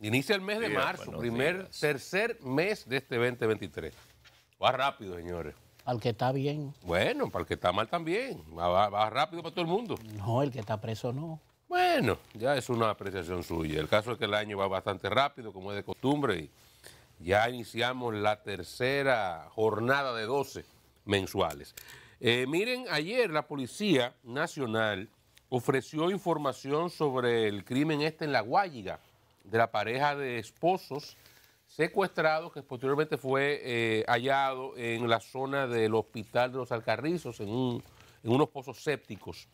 Inicia el mes de marzo, primer, tercer mes de este 2023. Va rápido, señores. Al que está bien. Bueno, para el que está mal también. Va, rápido para todo el mundo. No, el que está preso no. Bueno, ya es una apreciación suya. El caso es que el año va bastante rápido, como es de costumbre. Y ya iniciamos la tercera jornada de 12 mensuales. Eh, miren, ayer la Policía Nacional ofreció información sobre el crimen este en La Guayiga de la pareja de esposos secuestrados que posteriormente fue eh, hallado en la zona del Hospital de los Alcarrizos, en, unos pozos sépticos.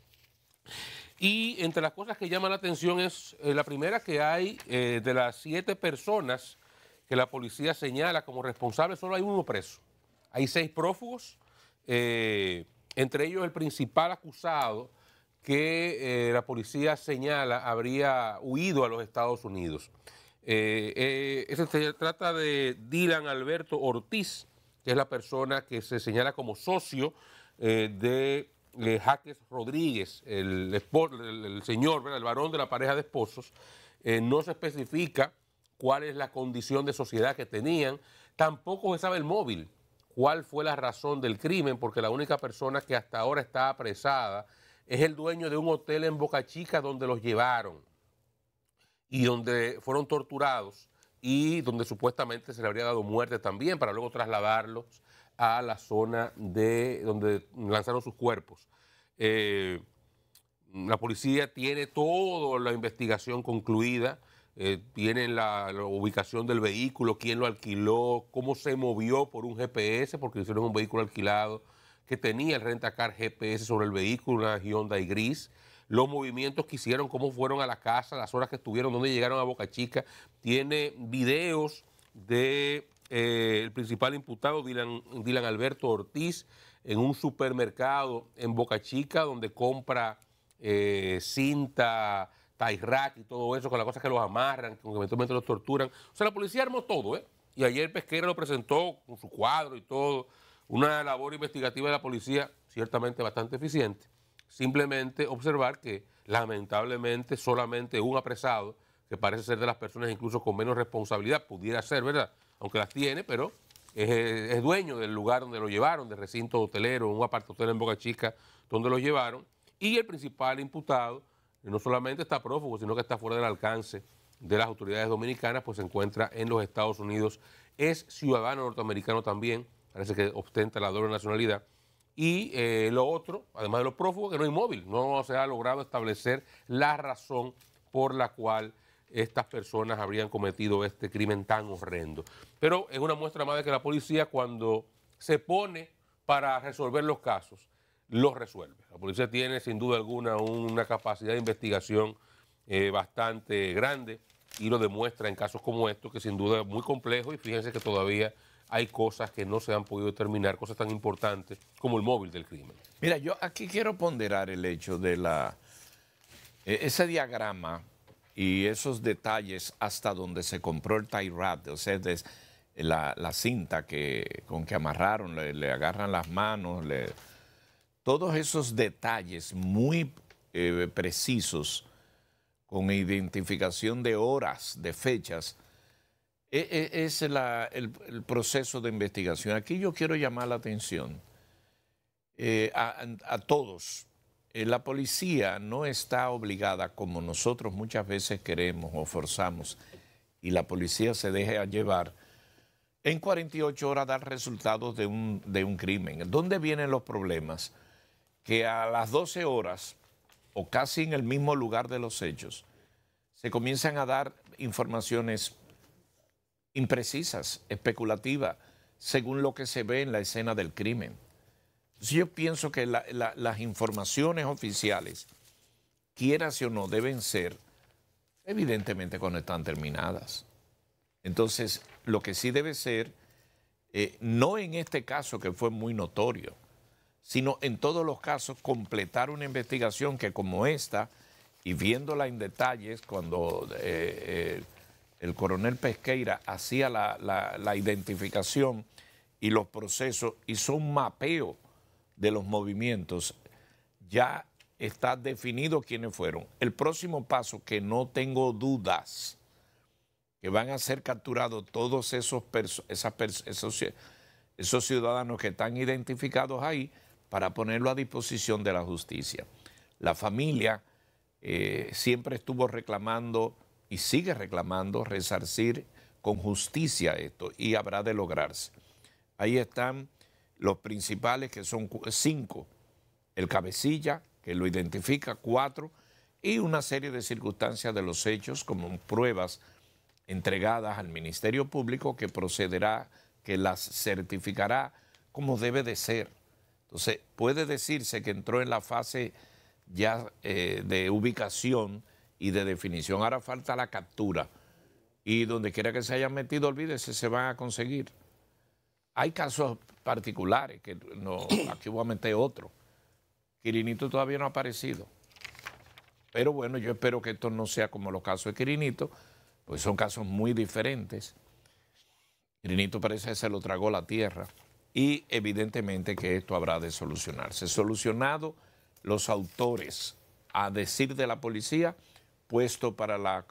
Y entre las cosas que llaman la atención es eh, la primera que hay eh, de las siete personas que la policía señala como responsables, solo hay uno preso. Hay seis prófugos, entre ellos el principal acusado, que eh, la policía señala habría huido a los Estados Unidos. Eh, eh, se trata de Dylan Alberto Ortiz, que es la persona que se señala como socio de Jaques Rodríguez, el, el, señor, el varón de la pareja de esposos. no se especifica cuál es la condición de sociedad que tenían, tampoco se sabe el móvil, cuál fue la razón del crimen, porque la única persona que hasta ahora está apresada es el dueño de un hotel en Boca Chica donde los llevaron y donde fueron torturados y donde supuestamente se le habría dado muerte también para luego trasladarlos a la zona de donde lanzaron sus cuerpos. Eh, la policía tiene toda la investigación concluida, eh, tiene tienen la, ubicación del vehículo, quién lo alquiló, cómo se movió por un GPS, porque es un vehículo alquilado que tenía el rentacar GPS sobre el vehículo, una y gris, los movimientos que hicieron, cómo fueron a la casa, las horas que estuvieron, dónde llegaron a Boca Chica. Tiene videos de eh, principal imputado, Dylan, Alberto Ortiz, en un supermercado en Boca Chica, donde compra eh, cinta, tie y todo eso, con las cosas que los amarran, que eventualmente los torturan. O sea, la policía armó todo, ¿eh? Y ayer Pesquera lo presentó con su cuadro y todo. Una labor investigativa de la policía ciertamente bastante eficiente. Simplemente observar que lamentablemente solamente un apresado, que parece ser de las personas incluso con menos responsabilidad, pudiera ser, ¿verdad? Aunque las tiene, pero es, eh, dueño del lugar donde lo llevaron, del recinto hotelero, un hotel en Boca Chica, donde lo llevaron. Y el principal imputado no solamente está prófugo, sino que está fuera del alcance de las autoridades dominicanas, pues se encuentra en los Estados Unidos, es ciudadano norteamericano también parece que ostenta la doble nacionalidad. Y eh, lo otro, además de los prófugos, que no hay móvil, no se ha logrado establecer la razón por la cual estas personas habrían cometido este crimen tan horrendo. Pero es una muestra más de que la policía cuando se pone para resolver los casos, los resuelve. La policía tiene sin duda alguna una capacidad de investigación eh, bastante grande y lo demuestra en casos como estos, que sin duda es muy complejo y fíjense que todavía hay cosas que no se han podido determinar, cosas tan importantes como el móvil del crimen. Mira, yo aquí quiero ponderar el hecho de la e, ese diagrama y esos detalles hasta donde se compró el tie wrap, o sea, la, cinta que, con que amarraron, le, agarran las manos, todos esos detalles muy eh, precisos con identificación de horas, de fechas, e, e, es el, proceso de investigación. Aquí yo quiero llamar la atención eh, a, todos. Eh, la policía no está obligada, como nosotros muchas veces queremos o forzamos, y la policía se deje a llevar, en 48 horas dar resultados de un, de un crimen. ¿Dónde vienen los problemas? Que a las 12 horas, o casi en el mismo lugar de los hechos, se comienzan a dar informaciones imprecisas, especulativas, según lo que se ve en la escena del crimen. yo pienso que las informaciones oficiales, quieras o no, deben ser evidentemente cuando están terminadas. Entonces, lo que sí debe ser, eh, no en este caso que fue muy notorio, sino en todos los casos completar una investigación que como esta, y viéndola en detalles cuando eh, eh, el coronel Pesqueira hacía la, identificación y los procesos, hizo un mapeo de los movimientos, ya está definido quiénes fueron. El próximo paso, que no tengo dudas, que van a ser capturados todos esos, esos, ciudadanos que están identificados ahí para ponerlo a disposición de la justicia. La familia eh, siempre estuvo reclamando y sigue reclamando resarcir con justicia esto y habrá de lograrse. Ahí están los principales que son cinco, el cabecilla que lo identifica, cuatro, y una serie de circunstancias de los hechos como pruebas entregadas al Ministerio Público que procederá, que las certificará como debe de ser. Entonces, puede decirse que entró en la fase ya eh, de ubicación y de definición. Ahora falta la captura. Y donde quiera que se hayan metido, olvídese, se van a conseguir. Hay casos particulares, que no, aquí voy a meter otro. Quirinito todavía no ha aparecido. Pero bueno, yo espero que esto no sea como los casos de Quirinito, pues son casos muy diferentes. Quirinito parece que se lo tragó la tierra. Y evidentemente que esto habrá de solucionarse. Solucionado los autores, a decir de la policía, puesto para la,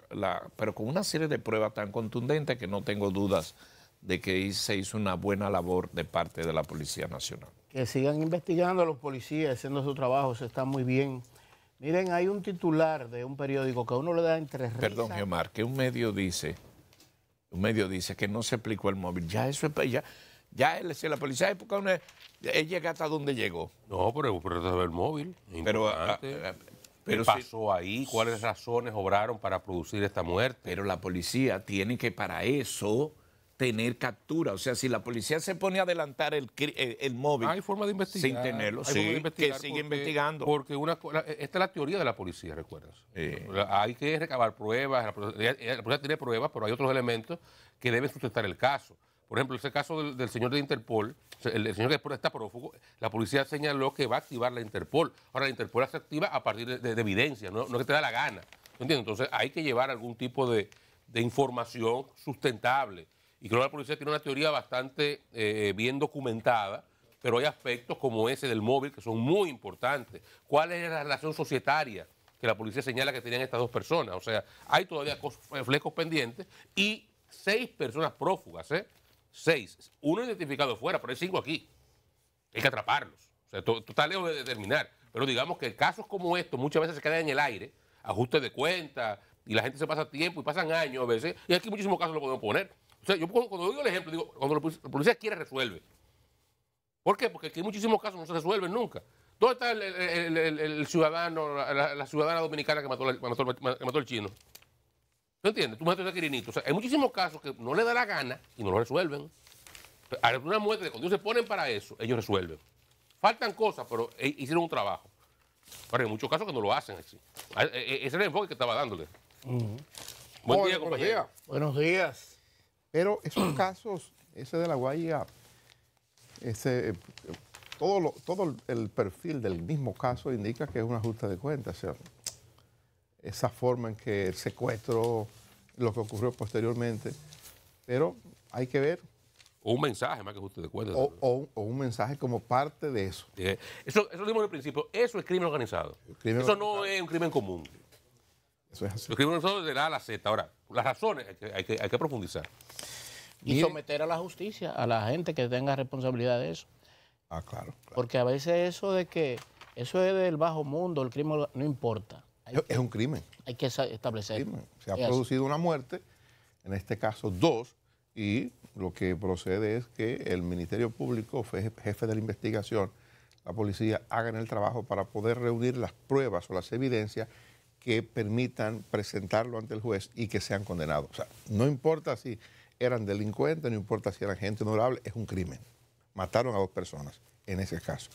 pero con una serie de pruebas tan contundentes que no tengo dudas de que se hizo una buena labor de parte de la Policía Nacional. Que sigan investigando a los policías, haciendo su trabajo, se está muy bien. Miren, hay un titular de un periódico que a uno le da entre Perdón, Geomar, que un medio dice, un medio dice que no se aplicó el móvil. Ya eso es, ya, ya si la policía época él llega hasta donde llegó. No, pero, pero el móvil. Pero ah, pero ¿Qué pasó ahí? ¿Cuáles razones obraron para producir esta muerte? Pero la policía tiene que para eso tener captura. O sea, si la policía se pone a adelantar el, móvil... Hay forma de investigar. Sin tenerlo, hay que sigue investigando. Porque una, esta es la teoría de la policía, recuerdas. Hay que recabar pruebas, la policía tiene pruebas, pero hay otros elementos que deben sustentar el caso. Por ejemplo, ese caso del, señor de Interpol, el, señor que está prófugo, la policía señaló que va a activar la Interpol. Ahora, la Interpol se activa a partir de, evidencia, no, que te da la gana. ¿Entiendes? Entonces, hay que llevar algún tipo de, información sustentable. Y creo que la policía tiene una teoría bastante eh, bien documentada, pero hay aspectos como ese del móvil que son muy importantes. ¿Cuál es la relación societaria que la policía señala que tenían estas dos personas? O sea, hay todavía eh, flecos pendientes y seis personas prófugas, ¿eh? seis. Uno identificado fuera, pero hay cinco aquí. Hay que atraparlos. O sea, lejos de determinar. Pero digamos que casos como estos muchas veces se quedan en el aire, ajustes de cuentas, y la gente se pasa tiempo y pasan años a veces, y aquí muchísimos casos lo podemos poner. O sea, yo cuando, digo el ejemplo, digo, cuando la policía quiere, resuelve. ¿Por qué? Porque aquí muchísimos casos no se resuelven nunca. ¿Dónde está el, ciudadano, la, ciudadana dominicana que mató, al mató el chino? ¿Tú entiendes? Tú me hay muchísimos casos que no le da la gana y no lo resuelven. una muerte, cuando ellos se ponen para eso, ellos resuelven. Faltan cosas, pero eh, hicieron un trabajo. Pero hay muchos casos que no lo hacen así. Ah, eh, eh, ese es el enfoque que estaba dándole. Buen día, Buenos días. Pero esos casos, ese de la Guaya, ese, todo, todo el perfil del mismo caso indica que es una justa de cuentas esa forma en que el secuestro, lo que ocurrió posteriormente. Pero hay que ver. O un mensaje más que usted recuerde. O, o, un mensaje como parte de eso. Eh, eso, lo dimos el principio. Eso es crimen organizado. eso no es un crimen común. Eso es así. El crimen organizado es de la A Z. Ahora, las razones hay que, profundizar. Y someter a la justicia, a la gente que tenga responsabilidad de eso. Ah, claro. Porque a veces eso de que eso es del bajo mundo, el crimen no importa es un crimen. Hay que establecer. Se ha producido una muerte, en este caso dos, y lo que procede es que el Ministerio Público, jefe de la investigación, la policía, hagan el trabajo para poder reunir las pruebas o las evidencias que permitan presentarlo ante el juez y que sean condenados. O sea, no importa si eran delincuentes, no importa si eran gente honorable, es un crimen. Mataron a dos personas en ese caso.